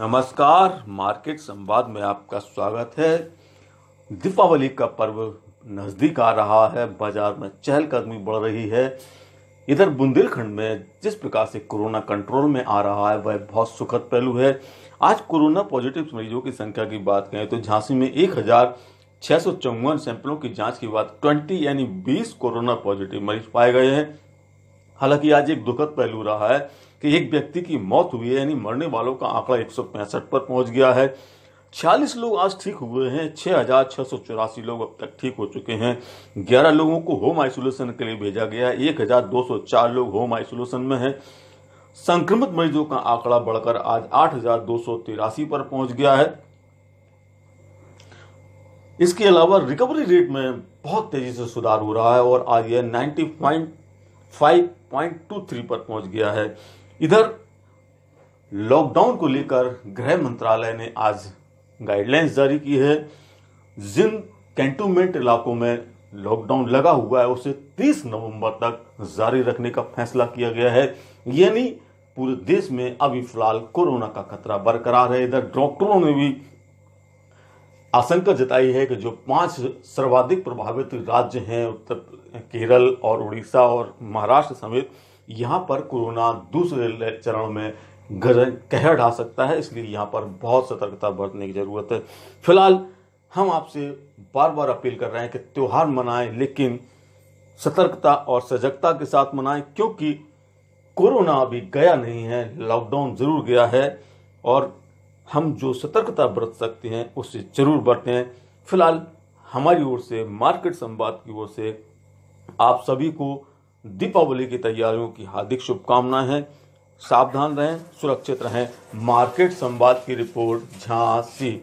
नमस्कार मार्केट संवाद में आपका स्वागत है दीपावली का पर्व नज़दीक आ रहा है बाजार में चहलकदमी बढ़ रही है इधर बुंदेलखंड में जिस प्रकार से कोरोना कंट्रोल में आ रहा है वह बहुत सुखद पहलू है आज कोरोना पॉजिटिव मरीजों की संख्या की बात करें तो झांसी में एक हजार छः सौ चौवन सैंपलों की जांच के बाद ट्वेंटी यानी बीस कोरोना पॉजिटिव मरीज पाए गए हैं हालांकि आज एक दुखद पहलू रहा है कि एक व्यक्ति की मौत हुई है यानी मरने वालों का आंकड़ा एक पर पहुंच गया है छियालीस लोग आज ठीक हुए हैं छः हज़ार सौ चौरासी लोग अब तक ठीक हो चुके हैं ग्यारह लोगों को होम आइसोलेशन के लिए भेजा गया एक हज़ार दो सौ चार लोग होम आइसोलेशन में हैं संक्रमित मरीजों का आंकड़ा बढ़कर आज आठ हजार दो सौ तिरासी पर पहुंच गया है इसके अलावा रिकवरी रेट में बहुत तेजी से सुधार हो रहा है और आज यह ninety five point two three पर पहुंच गया है इधर लॉकडाउन को लेकर गृह मंत्रालय ने आज गाइडलाइंस जारी की है जिन कैंटोनमेंट इलाकों में लॉकडाउन लगा हुआ है उसे 30 नवंबर तक जारी रखने का फैसला किया गया है यानी पूरे देश में अभी फिलहाल कोरोना का खतरा बरकरार है इधर डॉक्टरों ने भी आशंका जताई है कि जो पांच सर्वाधिक प्रभावित राज्य हैं उत्तर केरल और उड़ीसा और महाराष्ट्र समेत यहाँ पर कोरोना दूसरे चरण में कहर ढा सकता है इसलिए यहाँ पर बहुत सतर्कता बरतने की ज़रूरत है फिलहाल हम आपसे बार बार अपील कर रहे हैं कि त्यौहार मनाएं लेकिन सतर्कता और सजगता के साथ मनाएं क्योंकि कोरोना अभी गया नहीं है लॉकडाउन ज़रूर गया है और हम जो सतर्कता बरत सकते हैं उससे ज़रूर बरतें फिलहाल हमारी ओर से मार्केट संवाद की ओर से आप सभी को दीपावली की तैयारियों की हार्दिक शुभकामनाएं हैं सावधान रहें सुरक्षित रहें मार्केट संवाद की रिपोर्ट झांसी